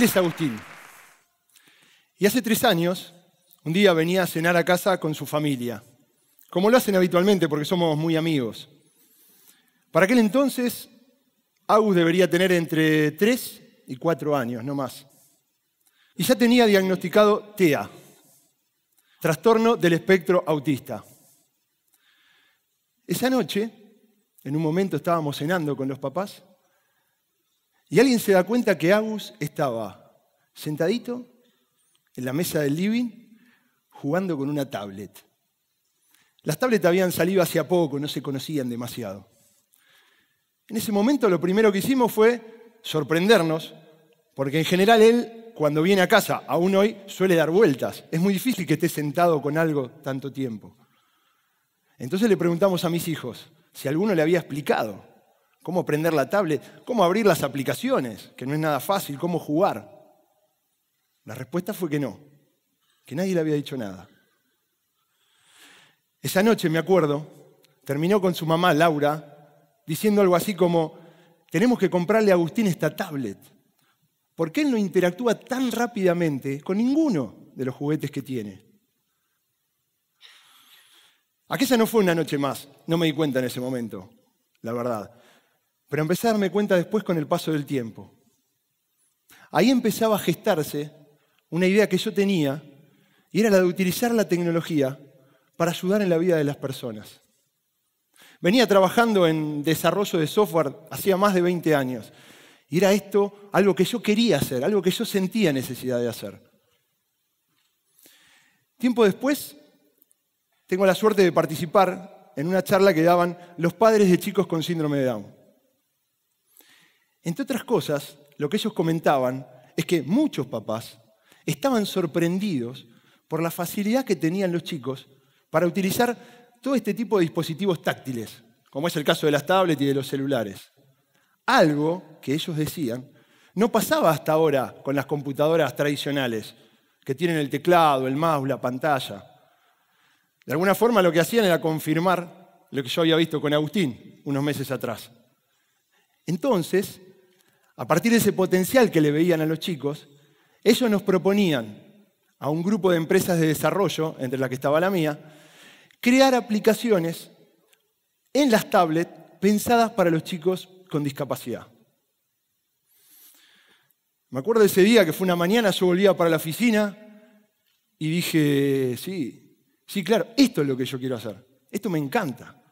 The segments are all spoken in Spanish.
Él es Agustín. Y hace tres años, un día venía a cenar a casa con su familia, como lo hacen habitualmente porque somos muy amigos. Para aquel entonces, Agus debería tener entre tres y cuatro años, no más. Y ya tenía diagnosticado TEA, trastorno del espectro autista. Esa noche, en un momento estábamos cenando con los papás y alguien se da cuenta que Agus estaba sentadito en la mesa del living jugando con una tablet. Las tablets habían salido hacia poco, no se conocían demasiado. En ese momento lo primero que hicimos fue sorprendernos, porque en general él, cuando viene a casa, aún hoy, suele dar vueltas. Es muy difícil que esté sentado con algo tanto tiempo. Entonces le preguntamos a mis hijos si alguno le había explicado cómo prender la tablet, cómo abrir las aplicaciones, que no es nada fácil, cómo jugar. La respuesta fue que no, que nadie le había dicho nada. Esa noche, me acuerdo, terminó con su mamá, Laura, diciendo algo así como, tenemos que comprarle a Agustín esta tablet, porque él no interactúa tan rápidamente con ninguno de los juguetes que tiene. Aquella no fue una noche más, no me di cuenta en ese momento, la verdad. Pero empecé a darme cuenta después con el paso del tiempo. Ahí empezaba a gestarse una idea que yo tenía y era la de utilizar la tecnología para ayudar en la vida de las personas. Venía trabajando en desarrollo de software hacía más de 20 años y era esto algo que yo quería hacer, algo que yo sentía necesidad de hacer. Tiempo después, tengo la suerte de participar en una charla que daban los padres de chicos con síndrome de Down. Entre otras cosas, lo que ellos comentaban es que muchos papás estaban sorprendidos por la facilidad que tenían los chicos para utilizar todo este tipo de dispositivos táctiles, como es el caso de las tablets y de los celulares. Algo que ellos decían no pasaba hasta ahora con las computadoras tradicionales, que tienen el teclado, el mouse, la pantalla. De alguna forma lo que hacían era confirmar lo que yo había visto con Agustín unos meses atrás. Entonces, a partir de ese potencial que le veían a los chicos, ellos nos proponían a un grupo de empresas de desarrollo, entre las que estaba la mía, crear aplicaciones en las tablets pensadas para los chicos con discapacidad. Me acuerdo de ese día que fue una mañana, yo volvía para la oficina y dije, sí, sí, claro, esto es lo que yo quiero hacer, esto me encanta.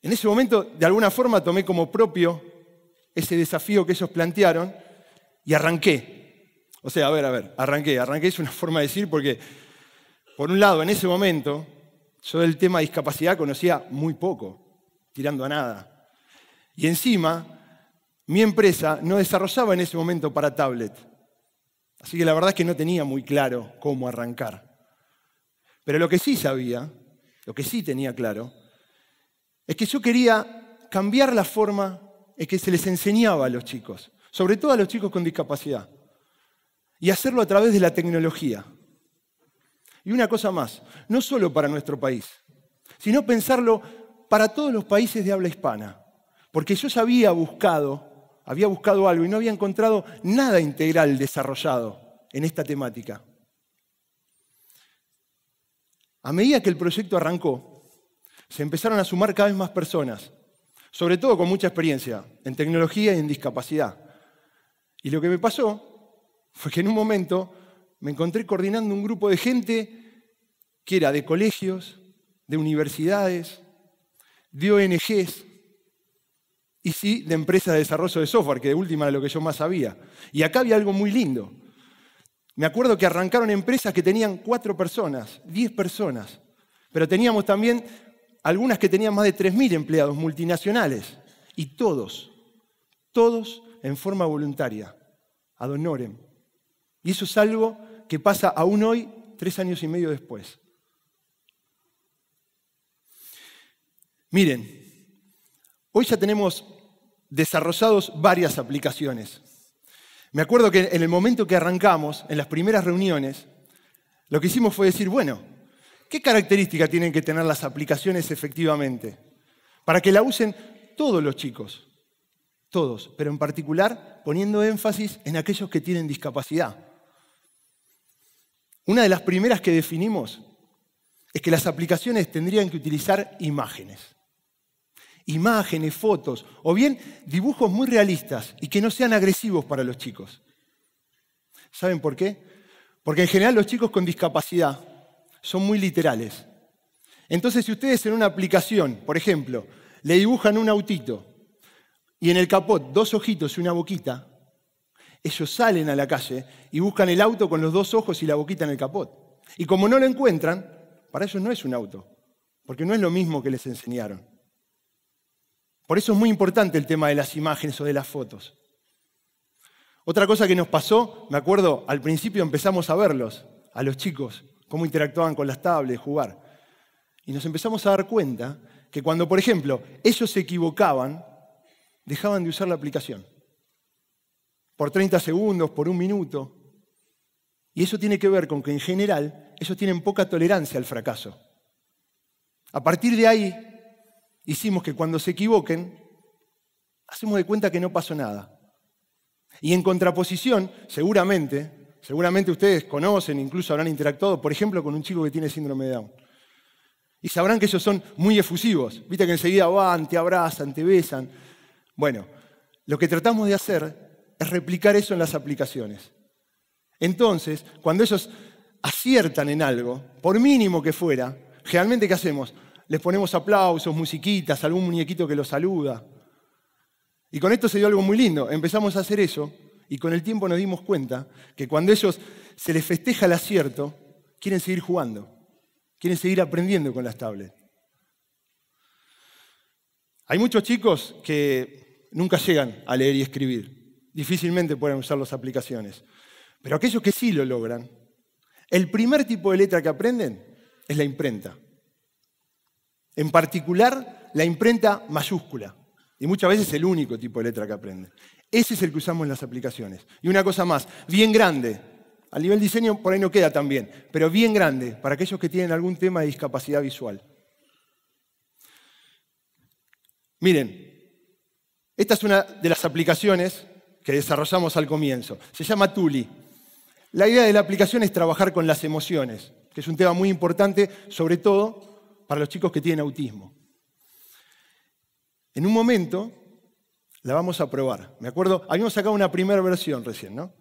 En ese momento, de alguna forma, tomé como propio ese desafío que ellos plantearon y arranqué. O sea, a ver, a ver, arranqué. Arranqué es una forma de decir porque, por un lado, en ese momento, yo del tema de discapacidad conocía muy poco, tirando a nada. Y encima, mi empresa no desarrollaba en ese momento para tablet. Así que la verdad es que no tenía muy claro cómo arrancar. Pero lo que sí sabía, lo que sí tenía claro, es que yo quería cambiar la forma es que se les enseñaba a los chicos, sobre todo a los chicos con discapacidad, y hacerlo a través de la tecnología. Y una cosa más, no solo para nuestro país, sino pensarlo para todos los países de habla hispana, porque yo ya había buscado, había buscado algo y no había encontrado nada integral desarrollado en esta temática. A medida que el proyecto arrancó, se empezaron a sumar cada vez más personas, sobre todo con mucha experiencia en tecnología y en discapacidad. Y lo que me pasó fue que en un momento me encontré coordinando un grupo de gente que era de colegios, de universidades, de ONGs y sí de empresas de desarrollo de software, que de última era lo que yo más sabía. Y acá había algo muy lindo. Me acuerdo que arrancaron empresas que tenían cuatro personas, diez personas, pero teníamos también algunas que tenían más de 3.000 empleados multinacionales, y todos, todos en forma voluntaria, ad honorem. Y eso es algo que pasa aún hoy, tres años y medio después. Miren, hoy ya tenemos desarrollados varias aplicaciones. Me acuerdo que en el momento que arrancamos, en las primeras reuniones, lo que hicimos fue decir, bueno, ¿Qué características tienen que tener las aplicaciones efectivamente? Para que la usen todos los chicos, todos, pero en particular poniendo énfasis en aquellos que tienen discapacidad. Una de las primeras que definimos es que las aplicaciones tendrían que utilizar imágenes. Imágenes, fotos o bien dibujos muy realistas y que no sean agresivos para los chicos. ¿Saben por qué? Porque en general los chicos con discapacidad son muy literales. Entonces, si ustedes en una aplicación, por ejemplo, le dibujan un autito y en el capot dos ojitos y una boquita, ellos salen a la calle y buscan el auto con los dos ojos y la boquita en el capot. Y como no lo encuentran, para ellos no es un auto, porque no es lo mismo que les enseñaron. Por eso es muy importante el tema de las imágenes o de las fotos. Otra cosa que nos pasó, me acuerdo, al principio empezamos a verlos, a los chicos, cómo interactuaban con las tablets, jugar. Y nos empezamos a dar cuenta que cuando, por ejemplo, ellos se equivocaban, dejaban de usar la aplicación. Por 30 segundos, por un minuto. Y eso tiene que ver con que en general ellos tienen poca tolerancia al fracaso. A partir de ahí, hicimos que cuando se equivoquen, hacemos de cuenta que no pasó nada. Y en contraposición, seguramente, seguramente ustedes conocen, incluso habrán interactuado, por ejemplo, con un chico que tiene síndrome de Down. Y sabrán que ellos son muy efusivos. Viste que enseguida van, te abrazan, te besan. Bueno, lo que tratamos de hacer es replicar eso en las aplicaciones. Entonces, cuando ellos aciertan en algo, por mínimo que fuera, realmente ¿qué hacemos? Les ponemos aplausos, musiquitas, algún muñequito que los saluda. Y con esto se dio algo muy lindo. Empezamos a hacer eso y con el tiempo nos dimos cuenta que cuando ellos se les festeja el acierto, quieren seguir jugando, quieren seguir aprendiendo con las tablets. Hay muchos chicos que nunca llegan a leer y escribir. Difícilmente pueden usar las aplicaciones. Pero aquellos que sí lo logran, el primer tipo de letra que aprenden es la imprenta. En particular, la imprenta mayúscula. Y muchas veces el único tipo de letra que aprenden. Ese es el que usamos en las aplicaciones. Y una cosa más, bien grande. A nivel diseño por ahí no queda tan bien, pero bien grande para aquellos que tienen algún tema de discapacidad visual. Miren, esta es una de las aplicaciones que desarrollamos al comienzo. Se llama Tuli. La idea de la aplicación es trabajar con las emociones, que es un tema muy importante, sobre todo para los chicos que tienen autismo. En un momento, la vamos a probar. Me acuerdo, habíamos sacado una primera versión recién, ¿no?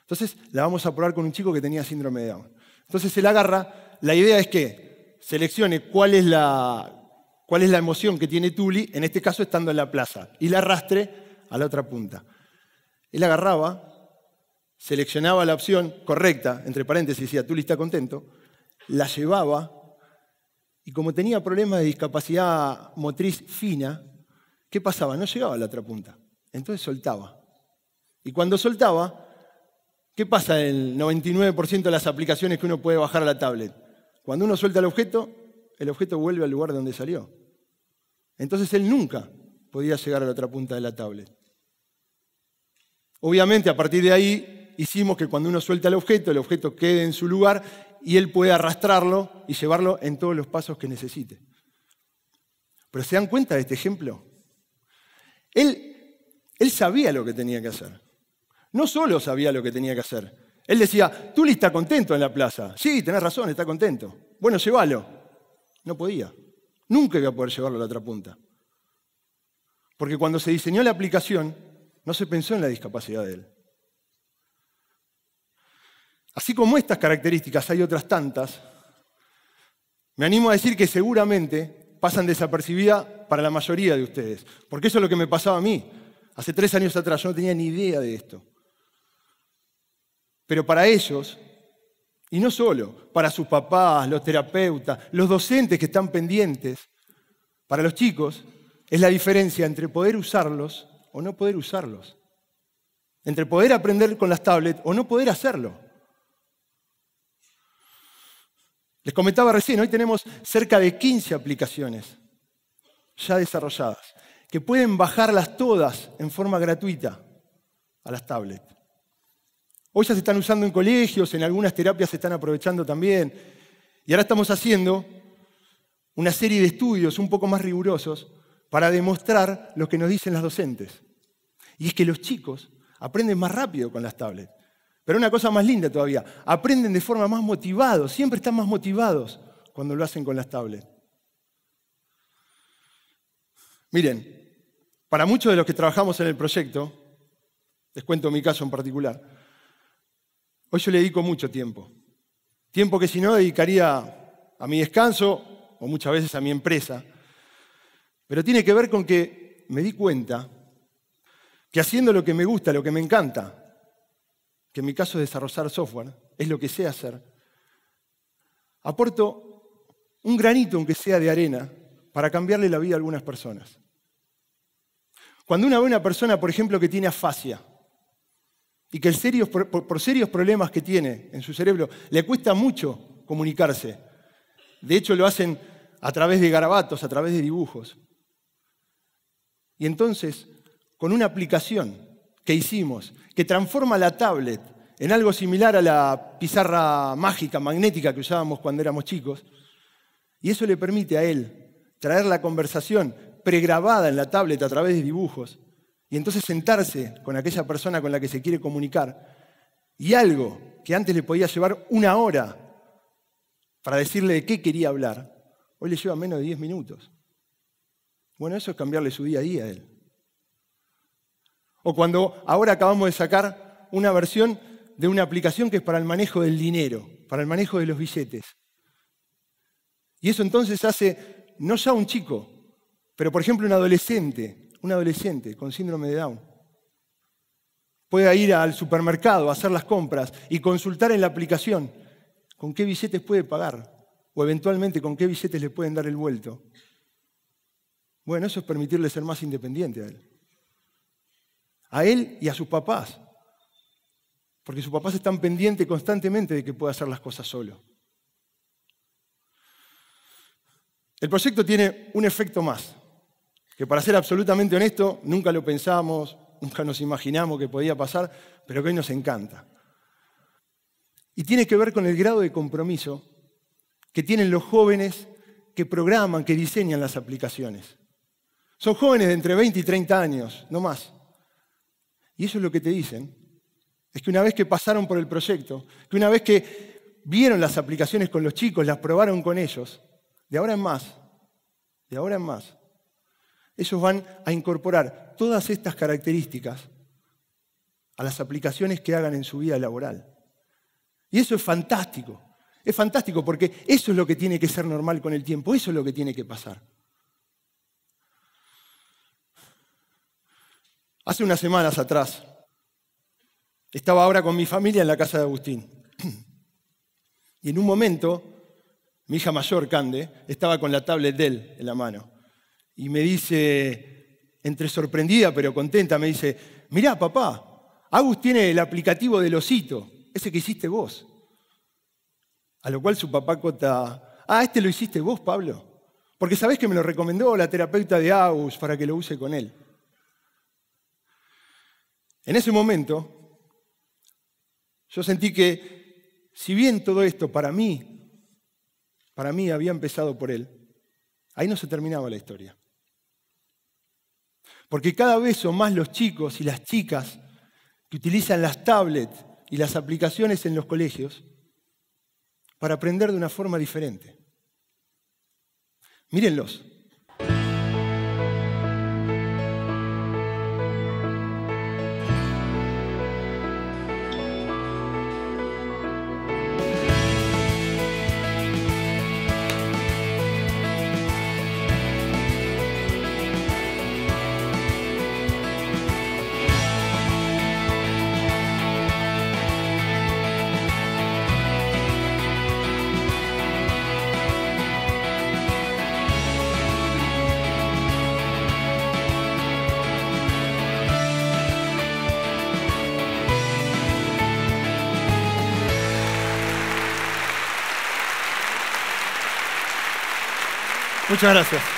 Entonces la vamos a probar con un chico que tenía síndrome de Down. Entonces él agarra, la idea es que seleccione cuál es la, cuál es la emoción que tiene Tuli, en este caso estando en la plaza, y la arrastre a la otra punta. Él agarraba, seleccionaba la opción correcta, entre paréntesis, decía Tuli está contento, la llevaba, y como tenía problemas de discapacidad motriz fina, ¿Qué pasaba? No llegaba a la otra punta. Entonces soltaba. Y cuando soltaba, ¿qué pasa en el 99% de las aplicaciones que uno puede bajar a la tablet? Cuando uno suelta el objeto, el objeto vuelve al lugar de donde salió. Entonces él nunca podía llegar a la otra punta de la tablet. Obviamente, a partir de ahí, hicimos que cuando uno suelta el objeto, el objeto quede en su lugar y él puede arrastrarlo y llevarlo en todos los pasos que necesite. Pero se dan cuenta de este ejemplo. Él, sabía lo que tenía que hacer. No solo sabía lo que tenía que hacer. Él decía, Tuli está contento en la plaza. Sí, tenés razón, está contento. Bueno, llévalo. No podía. Nunca iba a poder llevarlo a la otra punta. Porque cuando se diseñó la aplicación, no se pensó en la discapacidad de él. Así como estas características, hay otras tantas. Me animo a decir que seguramente pasan desapercibida para la mayoría de ustedes. Porque eso es lo que me pasaba a mí. Hace tres años atrás yo no tenía ni idea de esto. Pero para ellos, y no solo, para sus papás, los terapeutas, los docentes que están pendientes, para los chicos, es la diferencia entre poder usarlos o no poder usarlos. Entre poder aprender con las tablets o no poder hacerlo. Les comentaba recién, hoy tenemos cerca de 15 aplicaciones ya desarrolladas, que pueden bajarlas todas en forma gratuita a las tablets. Hoy ya se están usando en colegios, en algunas terapias se están aprovechando también. Y ahora estamos haciendo una serie de estudios un poco más rigurosos para demostrar lo que nos dicen las docentes. Y es que los chicos aprenden más rápido con las tablets. Pero una cosa más linda todavía, aprenden de forma más motivada, siempre están más motivados cuando lo hacen con las tablets. Miren, para muchos de los que trabajamos en el proyecto, les cuento mi caso en particular, hoy yo le dedico mucho tiempo. Tiempo que si no dedicaría a mi descanso o muchas veces a mi empresa. Pero tiene que ver con que me di cuenta que haciendo lo que me gusta, lo que me encanta, que en mi caso es desarrollar software, es lo que sé hacer, aporto un granito, aunque sea de arena, para cambiarle la vida a algunas personas. Cuando una buena persona, por ejemplo, que tiene afasia y que por serios problemas que tiene en su cerebro le cuesta mucho comunicarse, de hecho lo hacen a través de garabatos, a través de dibujos. Y entonces, con una aplicación que hicimos que transforma la tablet en algo similar a la pizarra mágica, magnética que usábamos cuando éramos chicos. Y eso le permite a él traer la conversación pregrabada en la tablet a través de dibujos y entonces sentarse con aquella persona con la que se quiere comunicar. Y algo que antes le podía llevar una hora para decirle de qué quería hablar, hoy le lleva menos de 10 minutos. Bueno, eso es cambiarle su día a día a él. O cuando ahora acabamos de sacar una versión de una aplicación que es para el manejo del dinero, para el manejo de los billetes. Y eso entonces hace no ya un chico, pero por ejemplo un adolescente, un adolescente con síndrome de Down, pueda ir al supermercado a hacer las compras y consultar en la aplicación con qué billetes puede pagar o eventualmente con qué billetes le pueden dar el vuelto. Bueno, eso es permitirle ser más independiente a él a él y a sus papás. Porque sus papás están pendientes constantemente de que pueda hacer las cosas solo. El proyecto tiene un efecto más, que para ser absolutamente honesto, nunca lo pensamos, nunca nos imaginamos que podía pasar, pero que hoy nos encanta. Y tiene que ver con el grado de compromiso que tienen los jóvenes que programan, que diseñan las aplicaciones. Son jóvenes de entre 20 y 30 años, no más. Y eso es lo que te dicen. Es que una vez que pasaron por el proyecto, que una vez que vieron las aplicaciones con los chicos, las probaron con ellos, de ahora en más, de ahora en más, ellos van a incorporar todas estas características a las aplicaciones que hagan en su vida laboral. Y eso es fantástico. Es fantástico porque eso es lo que tiene que ser normal con el tiempo, eso es lo que tiene que pasar. Hace unas semanas atrás, estaba ahora con mi familia en la casa de Agustín. Y en un momento, mi hija mayor, Cande, estaba con la tablet de él en la mano. Y me dice, entre sorprendida pero contenta, me dice, mirá papá, Agus tiene el aplicativo del osito, ese que hiciste vos. A lo cual su papá cota, ah, este lo hiciste vos, Pablo. Porque sabés que me lo recomendó la terapeuta de Agus para que lo use con él. En ese momento, yo sentí que, si bien todo esto para mí, para mí había empezado por él, ahí no se terminaba la historia. Porque cada vez son más los chicos y las chicas que utilizan las tablets y las aplicaciones en los colegios para aprender de una forma diferente. Mírenlos, Muchas gracias.